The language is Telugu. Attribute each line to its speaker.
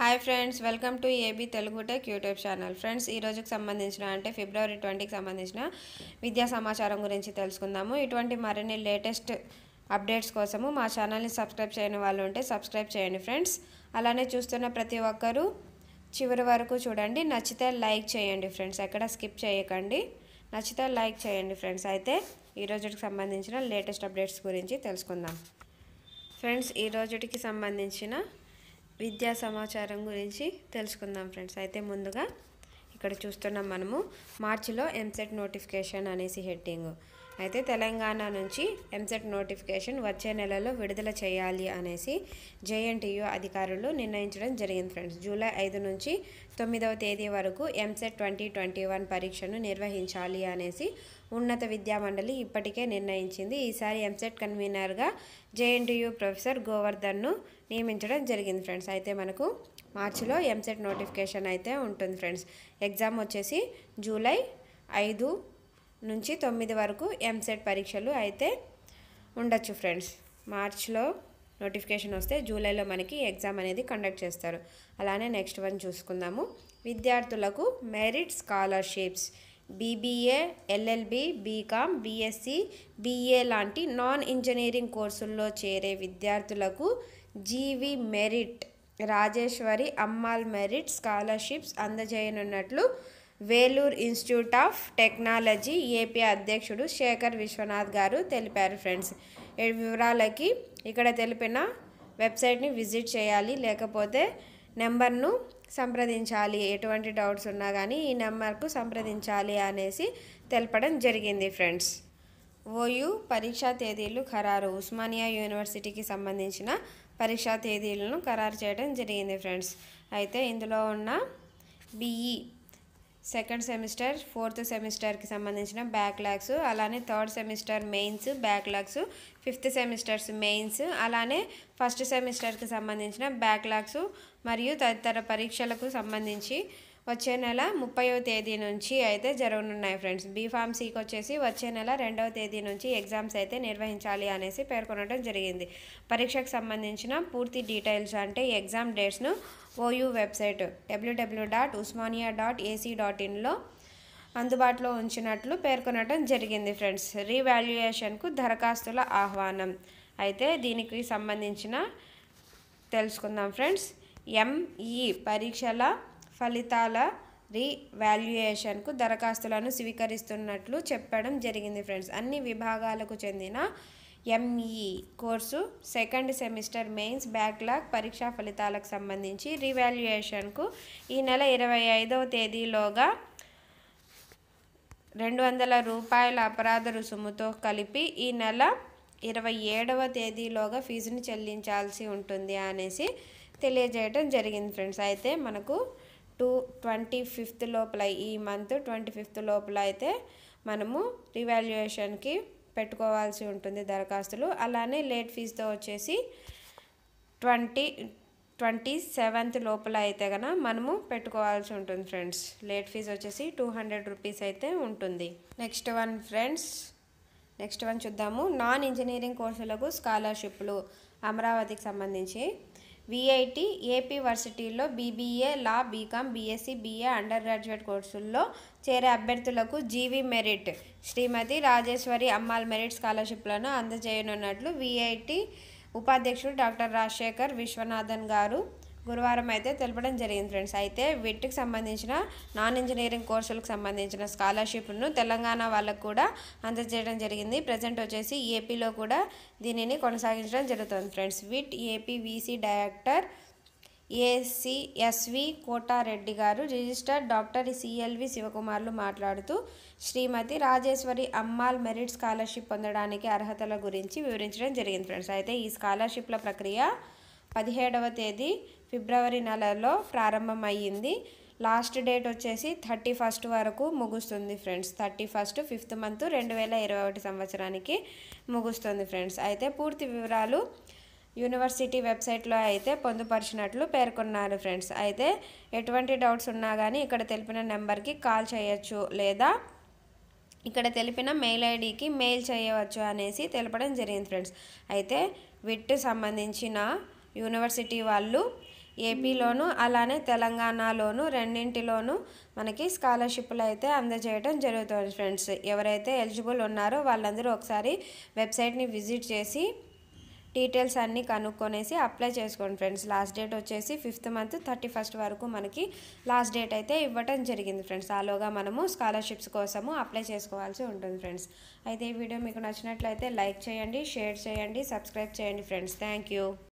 Speaker 1: hi friends welcome to A B Telugu tech YouTube channel friends ఈ రోజుకి సంబంధించిన అంటే ఫిబ్రవరి ట్వంటీకి సంబంధించిన విద్యా సమాచారం గురించి తెలుసుకుందాము ఇటువంటి మరిన్ని లేటెస్ట్ అప్డేట్స్ కోసము మా ఛానల్ని సబ్స్క్రైబ్ చేయని వాళ్ళు ఉంటే సబ్స్క్రైబ్ చేయండి ఫ్రెండ్స్ అలానే చూస్తున్న ప్రతి ఒక్కరూ చివరి వరకు చూడండి నచ్చితే లైక్ చేయండి ఫ్రెండ్స్ ఎక్కడ స్కిప్ చేయకండి నచ్చితే లైక్ చేయండి ఫ్రెండ్స్ అయితే ఈ రోజుకి సంబంధించిన లేటెస్ట్ అప్డేట్స్ గురించి తెలుసుకుందాం ఫ్రెండ్స్ ఈ రోజుకి సంబంధించిన విద్యా సమాచారం గురించి తెలుసుకుందాం ఫ్రెండ్స్ అయితే ముందుగా ఇక్కడ చూస్తున్నాం మనము మార్చిలో ఎంసెట్ నోటిఫికేషన్ అనేసి హెడ్డింగ్ అయితే తెలంగాణ నుంచి ఎంసెట్ నోటిఫికేషన్ వచ్చే నెలలో విడుదల చేయాలి అనేసి జేఎన్టీయూ అధికారులు నిర్ణయించడం జరిగింది ఫ్రెండ్స్ జూలై ఐదు నుంచి తొమ్మిదవ తేదీ వరకు ఎంసెట్ ట్వంటీ ట్వంటీ వన్ పరీక్షను నిర్వహించాలి అనేసి ఉన్నత విద్యామండలి ఇప్పటికే నిర్ణయించింది ఈసారి ఎంసెట్ కన్వీనర్గా జేఎన్టీయూ ప్రొఫెసర్ గోవర్ధన్ను నియమించడం జరిగింది ఫ్రెండ్స్ అయితే మనకు మార్చిలో ఎంసెట్ నోటిఫికేషన్ అయితే ఉంటుంది ఫ్రెండ్స్ ఎగ్జామ్ వచ్చేసి జూలై ఐదు నుంచి తొమ్మిది వరకు ఎంసెట్ పరీక్షలు అయితే ఉండొచ్చు ఫ్రెండ్స్ మార్చ్లో నోటిఫికేషన్ వస్తే జూలైలో మనకి ఎగ్జామ్ అనేది కండక్ట్ చేస్తారు అలానే నెక్స్ట్ వన్ చూసుకుందాము విద్యార్థులకు merit scholarships BBA LLB BCom BSc BA లాంటి నాన్ ఇంజనీరింగ్ కోర్సుల్లో చేరే విద్యార్థులకు G V merit Rajeshwari Ammal merit scholarships అందజేయనున్నట్లు Vellore institute of technology AP అధ్యక్షుడు శేఖర్ విశ్వనాథ్ గారు తెలిపారు ఫ్రెండ్స్ వివరాలకి ఇక్కడ తెలిపిన వెబ్సైట్ని విజిట్ చేయాలి లేకపోతే నెంబర్ను సంప్రదించాలి ఎటువంటి డౌట్స్ ఉన్నా కానీ ఈ నెంబర్కు సంప్రదించాలి అనేసి తెలపడం జరిగింది ఫ్రెండ్స్ ఓయు పరీక్షా తేదీలు ఖరారు ఉస్మానియా యూనివర్సిటీకి సంబంధించిన పరీక్షా తేదీలను ఖరారు చేయడం జరిగింది ఫ్రెండ్స్ అయితే ఇందులో ఉన్న బిఈ సెకండ్ సెమిస్టర్ ఫోర్త్ సెమిస్టర్కి సంబంధించిన బ్యాక్లాగ్స్ అలానే third semester mains backlogs fifth semesters mains అలానే ఫస్ట్ సెమిస్టర్కి సంబంధించిన బ్యాక్లాగ్స్ మరియు తదితర పరీక్షలకు సంబంధించి వచ్చే నెల ముప్పైవ తేదీ నుంచి అయితే జరగనున్నాయి ఫ్రెండ్స్ బీఫామ్ సీకి వచ్చేసి వచ్చే నెల రెండవ తేదీ నుంచి ఎగ్జామ్స్ అయితే నిర్వహించాలి అనేసి పేర్కొనడం జరిగింది పరీక్షకు సంబంధించిన పూర్తి డీటెయిల్స్ అంటే ఎగ్జామ్ డేట్స్ను OU website W W dot Osmania dot AC dot ఇన్లో అందుబాటులో ఉంచినట్లు పేర్కొనడం జరిగింది ఫ్రెండ్స్ రీవాల్యుయేషన్కు దరఖాస్తుల ఆహ్వానం అయితే దీనికి సంబంధించిన తెలుసుకుందాం ఫ్రెండ్స్ ఎంఈ పరీక్షల ఫలితాల రీవాల్యుయేషన్కు దరఖాస్తులను స్వీకరిస్తున్నట్లు చెప్పడం జరిగింది ఫ్రెండ్స్ అన్ని విభాగాలకు చెందిన ME e course second semester mains backlog పరీక్షా ఫలితాలకు సంబంధించి రీవాల్యుయేషన్కు ఈ నెల ఇరవై ఐదవ తేదీలోగా రెండు వందల రూపాయల అపరాధ రుసుముతో కలిపి ఈ నెల ఇరవై ఏడవ తేదీలోగా ఫీజుని చెల్లించాల్సి ఉంటుంది అనేసి తెలియజేయడం జరిగింది ఫ్రెండ్స్ అయితే మనకు టూ ట్వంటీ ఫిఫ్త్ లోపల ఈ మంత్ ట్వంటీ ఫిఫ్త్ లోపల అయితే మనము రివాల్యుయేషన్కి పెట్టుకోవాల్సి ఉంటుంది దరఖాస్తులు అలానే లేట్ ఫీజుతో వచ్చేసి ట్వంటీ ట్వంటీ సెవెంత్ లోపల అయితే కన మనము పెట్టుకోవాల్సి ఉంటుంది ఫ్రెండ్స్ లేట్ ఫీజు వచ్చేసి టూ హండ్రెడ్ రూపీస్ అయితే ఉంటుంది next one friends next one చూద్దాము నాన్ ఇంజనీరింగ్ కోర్సులకు స్కాలర్షిప్లు అమరావతికి సంబంధించి విఐటి ఏపీ వర్సిటీల్లో BBA law BCom BSc BA undergraduate కోర్సుల్లో చేరే అభ్యర్థులకు G V merit Shrimati Rajeshwari Ammal merit స్కాలర్షిప్లను అందజేయనున్నట్లు విఐటి ఉపాధ్యక్షుడు డాక్టర్ రాజశేఖర్ విశ్వనాథన్ గారు గురువారం అయితే తెలపడం జరిగింది ఫ్రెండ్స్ అయితే వీటికి సంబంధించిన నాన్ ఇంజనీరింగ్ కోర్సులకు సంబంధించిన స్కాలర్షిప్ను తెలంగాణ వాళ్ళకు కూడా అందజేయడం జరిగింది ప్రజెంట్ వచ్చేసి ఏపీలో కూడా దీనిని కొనసాగించడం జరుగుతుంది friends VIT AP VC director S V Kotareddy గారు రిజిస్టర్ డాక్టర్ సిఎల్వి శివకుమార్లు మాట్లాడుతూ శ్రీమతి రాజేశ్వరి అమ్మాల్ మెరిట్ స్కాలర్షిప్ పొందడానికి అర్హతల గురించి వివరించడం జరిగింది ఫ్రెండ్స్ అయితే ఈ స్కాలర్షిప్ల ప్రక్రియ పదిహేడవ తేదీ ఫిబ్రవరి నెలలో ప్రారంభమయ్యింది లాస్ట్ డేట్ వచ్చేసి థర్టీ ఫస్ట్ వరకు ముగుస్తుంది friends thirty first fifth month రెండు వేల ఇరవై ఒకటి సంవత్సరానికి ముగుస్తుంది ఫ్రెండ్స్ అయితే పూర్తి వివరాలు యూనివర్సిటీ వెబ్సైట్లో అయితే పొందుపరిచినట్లు పేర్కొన్నారు ఫ్రెండ్స్ అయితే ఎటువంటి డౌట్స్ ఉన్నా కానీ ఇక్కడ తెలిపిన నెంబర్కి కాల్ చేయొచ్చు లేదా ఇక్కడ తెలిపిన మెయిల్ ఐడికి మెయిల్ చేయవచ్చు అనేసి తెలపడం జరిగింది ఫ్రెండ్స్ అయితే విట్ సంబంధించిన యూనివర్సిటీ వాళ్ళు ఏపీలోను అలానే తెలంగాణలోను రెండింటిలోనూ మనకి స్కాలర్షిప్లు అయితే అందజేయడం జరుగుతుంది ఫ్రెండ్స్ ఎవరైతే ఎలిజిబుల్ ఉన్నారో వాళ్ళందరూ ఒకసారి వెబ్సైట్ని విజిట్ చేసి డీటెయిల్స్ అన్నీ కనుక్కొనేసి అప్లై చేసుకోండి ఫ్రెండ్స్ లాస్ట్ డేట్ వచ్చేసి ఫిఫ్త్ మంత్ థర్టీ ఫస్ట్ వరకు మనకి లాస్ట్ డేట్ అయితే ఇవ్వటం జరిగింది ఫ్రెండ్స్ ఆలోగా మనము స్కాలర్షిప్స్ కోసము అప్లై చేసుకోవాల్సి ఉంటుంది ఫ్రెండ్స్ అయితే ఈ వీడియో మీకు నచ్చినట్లయితే లైక్ చేయండి షేర్ చేయండి సబ్స్క్రైబ్ చేయండి ఫ్రెండ్స్ థ్యాంక్